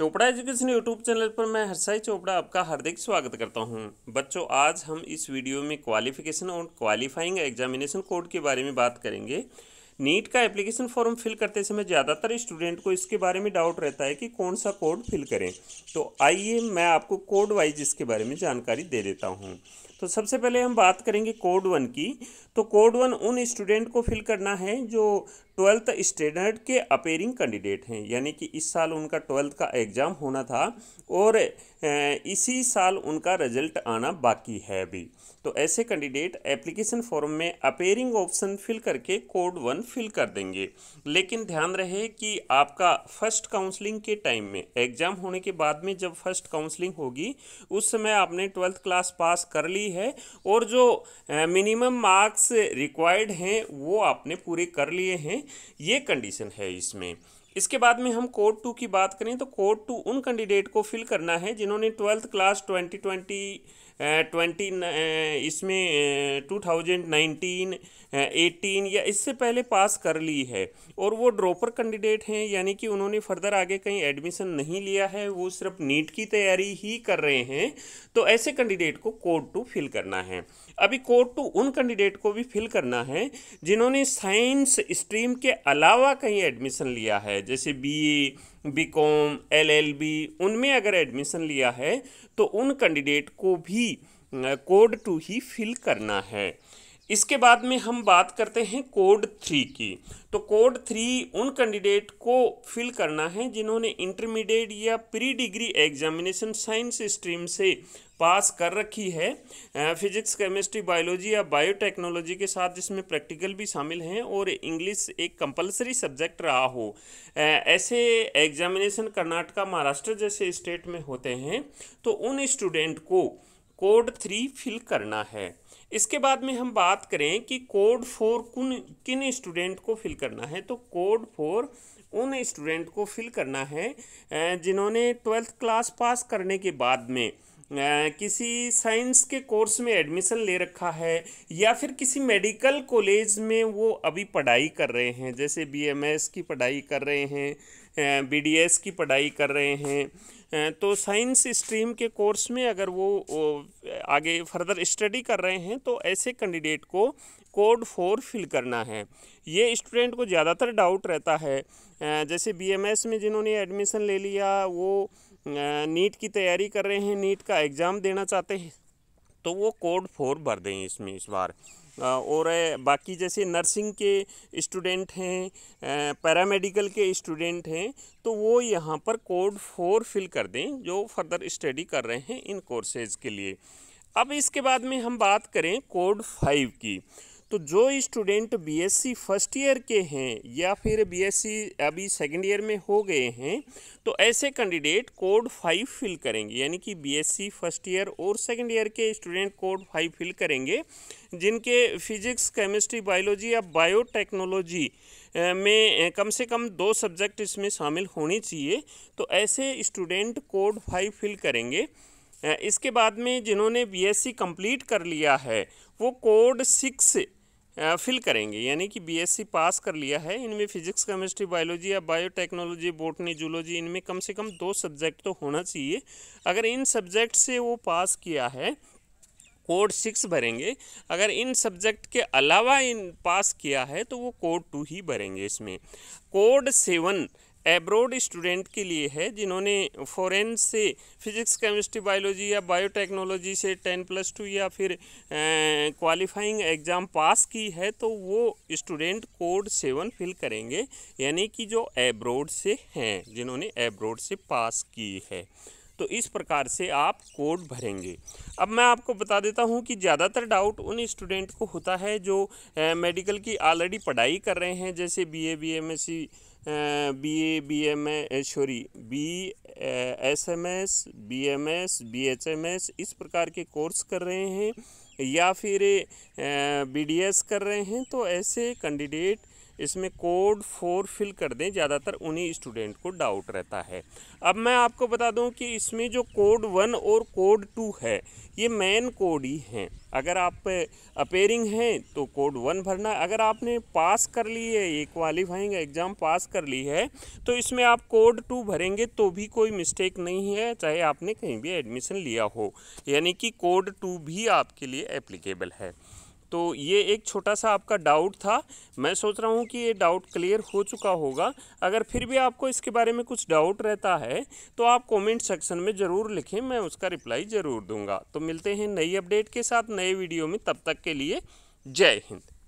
Chopra education YouTube channel पर मैं हर्षाई चोपड़ा आपका हार्दिक स्वागत करता हूं। बच्चों आज हम इस वीडियो में क्वालिफिकेशन और क्वालिफाइंग एग्जामिनेशन कोड के बारे में बात करेंगे नीट का एप्लीकेशन फॉर्म फिल करते समय ज़्यादातर स्टूडेंट को इसके बारे में डाउट रहता है कि कौन सा कोड फिल करें तो आइए मैं आपको कोड वाइज इसके बारे में जानकारी दे देता हूँ तो सबसे पहले हम बात करेंगे कोड वन की तो कोड वन उन स्टूडेंट को फिल करना है जो ट्वेल्थ स्टैंडर्ड के अपेयरिंग कैंडिडेट हैं यानी कि इस साल उनका ट्वेल्थ का एग्ज़ाम होना था और इसी साल उनका रिजल्ट आना बाकी है अभी तो ऐसे कैंडिडेट एप्लीकेशन फॉर्म में अपेयरिंग ऑप्शन फिल करके कोड वन फिल कर देंगे लेकिन ध्यान रहे कि आपका फर्स्ट काउंसलिंग के टाइम में एग्ज़ाम होने के बाद में जब फर्स्ट काउंसलिंग होगी उस समय आपने ट्वेल्थ क्लास पास कर ली है और जो मिनिमम मार्क्स रिक्वायर्ड हैं वो आपने पूरे कर लिए हैं ये कंडीशन है इसमें इसके बाद में हम कोड टू की बात करें तो कोड टू उन कैंडिडेट को फिल करना है जिन्होंने twelfth class twenty twenty twenty इसमें टू थाउजेंड नाइनटीन एटीन या इससे पहले पास कर ली है और वो ड्रॉपर कैंडिडेट हैं यानी कि उन्होंने फर्दर आगे कहीं एडमिशन नहीं लिया है वो सिर्फ नीट की तैयारी ही कर रहे हैं तो ऐसे कैंडिडेट को कोड टू फिल करना है अभी कोड टू उन कैंडिडेट को भी फिल करना है जिन्होंने साइंस स्ट्रीम के अलावा कहीं एडमिशन लिया है जैसे B A B com L L B उनमें अगर एडमिशन लिया है तो उन कैंडिडेट को भी ही कोड टू ही फिल करना है इसके बाद में हम बात करते हैं कोड थ्री की तो कोड थ्री उन कैंडिडेट को फिल करना है जिन्होंने इंटरमीडिएट या pre degree examination science stream से पास कर रखी है फिजिक्स केमिस्ट्री बायोलॉजी या बायोटेक्नोलॉजी के साथ जिसमें प्रैक्टिकल भी शामिल हैं और इंग्लिश एक कंपलसरी सब्जेक्ट रहा हो ऐसे एग्जामिनेशन कर्नाटका महाराष्ट्र जैसे स्टेट में होते हैं तो उन स्टूडेंट को कोड थ्री फिल करना है इसके बाद में हम बात करें कि कोड फोर कुन किन स्टूडेंट को फिल करना है तो कोड फोर उन स्टूडेंट को फिल करना है जिन्होंने ट्वेल्थ क्लास पास करने के बाद में किसी साइंस के कोर्स में एडमिशन ले रखा है या फिर किसी मेडिकल कॉलेज में वो अभी पढ़ाई कर रहे हैं जैसे बीएमएस की पढ़ाई कर रहे हैं बीडीएस की पढ़ाई कर रहे हैं तो साइंस स्ट्रीम के कोर्स में अगर वो आगे फर्दर स्टडी कर रहे हैं तो ऐसे कैंडिडेट को कोड फोर फिल करना है ये स्टूडेंट को ज़्यादातर डाउट रहता है जैसे बीएमएस में जिन्होंने एडमिशन ले लिया वो नीट की तैयारी कर रहे हैं नीट का एग्ज़ाम देना चाहते हैं तो वो कोड फोर भर दें इसमें इस बार और बाकी जैसे नर्सिंग के स्टूडेंट हैं पैरामेडिकल के स्टूडेंट हैं तो वो यहाँ पर कोड फोर फिल कर दें जो फर्दर स्टडी कर रहे हैं इन कोर्सेज़ के लिए अब इसके बाद में हम बात करें कोड फाइव की तो जो स्टूडेंट बीएससी फर्स्ट ईयर के हैं या फिर बीएससी अभी सेकंड ईयर में हो गए हैं तो ऐसे कैंडिडेट कोड फाइव फिल करेंगे यानी कि बीएससी फर्स्ट ईयर और सेकंड ईयर के स्टूडेंट कोड फाइव फिल करेंगे जिनके फिजिक्स केमिस्ट्री बायोलॉजी या बायोटेक्नोलॉजी में कम से कम दो सब्जेक्ट इसमें शामिल होने चाहिए तो ऐसे स्टूडेंट कोड फाइव फिल करेंगे इसके बाद में जिन्होंने बीएससी कंप्लीट कर लिया है वो कोड सिक्स फिल करेंगे यानी कि बीएससी पास कर लिया है इनमें फिजिक्स केमिस्ट्री बायोलॉजी या बायोटेक्नोलॉजी बोटनी जूलॉजी इनमें कम से कम दो सब्जेक्ट तो होना चाहिए अगर इन सब्जेक्ट से वो पास किया है कोड सिक्स भरेंगे अगर इन सब्जेक्ट के अलावा इन पास किया है तो वो कोड टू ही भरेंगे इसमें कोड सेवन एब्रोड स्टूडेंट के लिए है जिन्होंने फॉरेन से फिजिक्स केमिस्ट्री बायोलॉजी या बायोटेक्नोलॉजी से टेन प्लस टू या फिर क्वालिफाइंग एग्ज़ाम पास की है तो वो स्टूडेंट कोड सेवन फिल करेंगे यानी कि जो एब्रोड से हैं जिन्होंने एब्रोड से पास की है तो इस प्रकार से आप कोड भरेंगे अब मैं आपको बता देता हूँ कि ज़्यादातर डाउट उन स्टूडेंट को होता है जो मेडिकल की ऑलरेडी पढ़ाई कर रहे हैं जैसे B A B M S C B A B M A sorry B S M S B M S B H M S इस प्रकार के कोर्स कर रहे हैं या फिर बी डी एस कर रहे हैं तो ऐसे कैंडिडेट इसमें कोड फोर फिल कर दें ज़्यादातर उन्हीं स्टूडेंट को डाउट रहता है अब मैं आपको बता दूं कि इसमें जो कोड वन और कोड टू है ये मेन कोड ही हैं अगर आप अपेयरिंग हैं तो कोड वन भरना है अगर आपने पास कर ली है ये क्वालिफाइंग एग्ज़ाम पास कर ली है तो इसमें आप कोड टू भरेंगे तो भी कोई मिस्टेक नहीं है चाहे आपने कहीं भी एडमिशन लिया हो यानी कि कोड टू भी आपके लिए एप्लीकेबल है तो ये एक छोटा सा आपका डाउट था मैं सोच रहा हूँ कि ये डाउट क्लियर हो चुका होगा अगर फिर भी आपको इसके बारे में कुछ डाउट रहता है तो आप कमेंट सेक्शन में ज़रूर लिखें मैं उसका रिप्लाई ज़रूर दूंगा तो मिलते हैं नई अपडेट के साथ नए वीडियो में तब तक के लिए जय हिंद